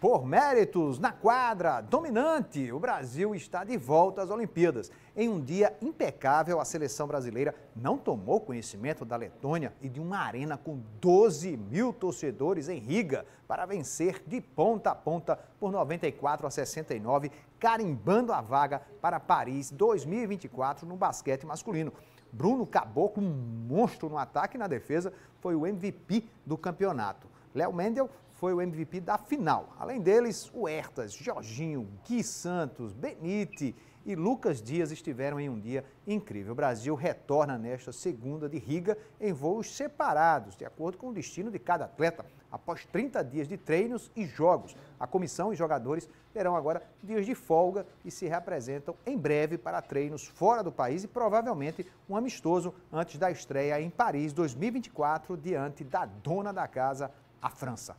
Por méritos na quadra dominante, o Brasil está de volta às Olimpíadas. Em um dia impecável, a seleção brasileira não tomou conhecimento da Letônia e de uma arena com 12 mil torcedores em Riga para vencer de ponta a ponta por 94 a 69, carimbando a vaga para Paris 2024 no basquete masculino. Bruno Caboclo, um monstro no ataque e na defesa, foi o MVP do campeonato. Léo Mendel foi o MVP da final. Além deles, o Hertas, Jorginho, Gui Santos, Benite e Lucas Dias estiveram em um dia incrível. O Brasil retorna nesta segunda de Riga em voos separados, de acordo com o destino de cada atleta. Após 30 dias de treinos e jogos, a comissão e jogadores terão agora dias de folga e se reapresentam em breve para treinos fora do país e provavelmente um amistoso antes da estreia em Paris 2024 diante da dona da casa, a França.